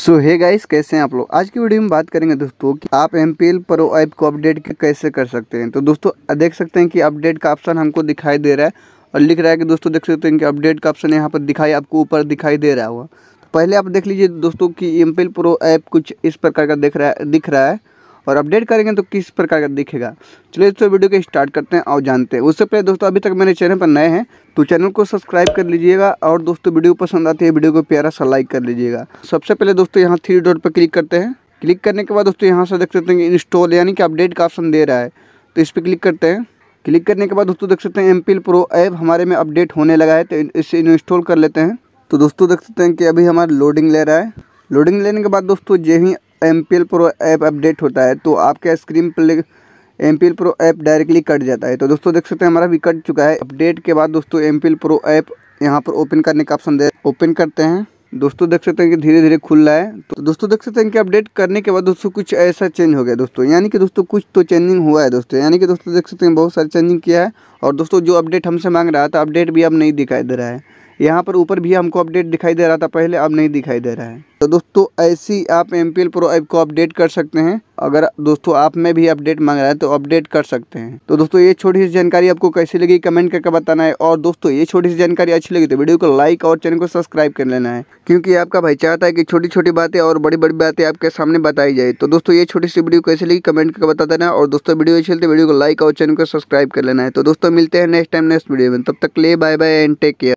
सो है गाइस कैसे हैं आप लोग आज की वीडियो में बात करेंगे दोस्तों कि आप M P L pro app को अपडेट कैसे कर सकते हैं तो दोस्तों देख सकते हैं कि अपडेट का ऑप्शन हमको दिखाई दे रहा है और लिख रहा है कि दोस्तों देख सकते हैं कि अपडेट का ऑप्शन यहाँ पर दिखाई आपको ऊपर दिखाई दे रहा हुआ तो पहले आप देख लीजिए दोस्तों कि M P L pro app कुछ इस प्रकार का देख रहा है दिख रहा है और अपडेट करेंगे तो किस प्रकार का दिखेगा चलिए दोस्तों वीडियो को स्टार्ट करते हैं और जानते हैं उससे पहले दोस्तों अभी तक मेरे चैनल पर नए हैं तो चैनल को सब्सक्राइब कर लीजिएगा और दोस्तों वीडियो पसंद आती है वीडियो को प्यारा सा लाइक कर लीजिएगा सबसे पहले दोस्तों यहाँ थ्री डॉट पर क्लिक करते हैं क्लिक करने के बाद दोस्तों यहाँ से देख सकते हैं इंस्टॉल यानी कि अपडेट का ऑप्शन दे रहा है तो इस पर क्लिक करते हैं क्लिक करने के बाद दोस्तों देख सकते हैं एम प्रो ऐप हमारे में अपडेट होने लगा है तो इसे इंस्टॉल कर लेते हैं तो दोस्तों देख सकते हैं कि अभी हमारा लोडिंग ले रहा है लोडिंग लेने के बाद दोस्तों जय ही M P L pro app update होता है तो आपके स्क्रीन पर M P L pro app directly cut जाता है तो दोस्तों देख सकते हैं हमारा भी कट चुका है अपडेट के बाद दोस्तों M P L pro app यहाँ पर ओपन करने का ऑप्शन दे ओपन करते हैं दोस्तों देख सकते हैं कि धीरे धीरे खुल रहा है तो दोस्तों देख सकते हैं कि अपडेट करने के बाद दोस्तों कुछ ऐसा चेंज हो गया दोस्तों यानी कि दोस्तों कुछ तो चेंजिंग हुआ है दोस्तों यानी कि दोस्तों देख सकते हैं बहुत सारे चेंजिंग किया है और दोस्तों जो अपडेट हमसे मांग रहा था अपडेट भी अब नहीं दिखाई दे रहा है यहाँ पर ऊपर भी हमको अपडेट दिखाई दे रहा था पहले अब नहीं दिखाई दे रहा है तो दोस्तों ऐसी आप एम पी प्रो ऐप को अपडेट कर सकते हैं अगर दोस्तों आप में भी अपडेट मांग रहा है तो अपडेट कर सकते हैं तो दोस्तों ये छोटी सी जानकारी आपको कैसी लगी कमेंट करके बताना है और दोस्तों ये छोटी सी जानकारी अच्छी लगी तो वीडियो को लाइक और चैनल को सब्सक्राइब कर लेना है क्योंकि आपका भाई चाहता है कि छोटी छोटी बातें और बड़ी बड़ी बातें आपके सामने बताई जाए तो दोस्तों ये छोटी सी वीडियो कैसे लगी कमेंट करके बता देना और दोस्तों वीडियो अच्छी लगती वीडियो तो को लाइक और चैनल को सब्सक्राइब कर लेना है तो दोस्तों मिलते हैं नेक्स्ट टाइम नेक्स्ट वीडियो में तब तक ले bye bye and take care